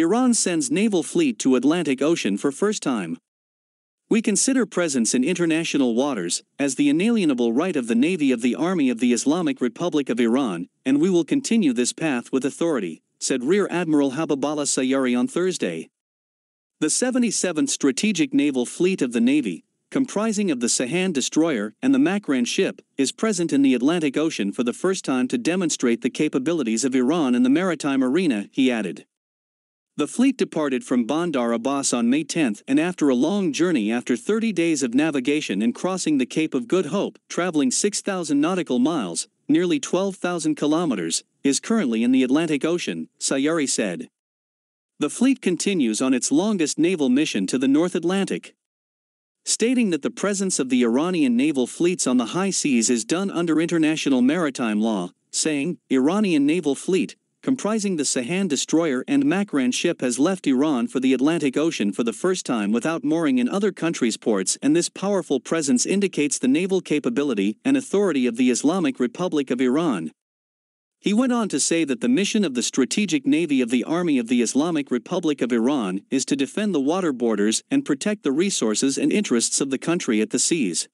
Iran sends naval fleet to Atlantic Ocean for first time. We consider presence in international waters as the inalienable right of the Navy of the Army of the Islamic Republic of Iran, and we will continue this path with authority, said Rear Admiral Habiballah Sayari on Thursday. The 77th Strategic Naval Fleet of the Navy, comprising of the Sahan destroyer and the Makran ship, is present in the Atlantic Ocean for the first time to demonstrate the capabilities of Iran in the maritime arena, he added. The fleet departed from Bandar Abbas on May 10 and after a long journey after 30 days of navigation and crossing the Cape of Good Hope, traveling 6,000 nautical miles, nearly 12,000 kilometers, is currently in the Atlantic Ocean, Sayari said. The fleet continues on its longest naval mission to the North Atlantic. Stating that the presence of the Iranian naval fleets on the high seas is done under international maritime law, saying, Iranian naval fleet, comprising the Sahan destroyer and Makran ship has left Iran for the Atlantic Ocean for the first time without mooring in other countries' ports and this powerful presence indicates the naval capability and authority of the Islamic Republic of Iran. He went on to say that the mission of the Strategic Navy of the Army of the Islamic Republic of Iran is to defend the water borders and protect the resources and interests of the country at the seas.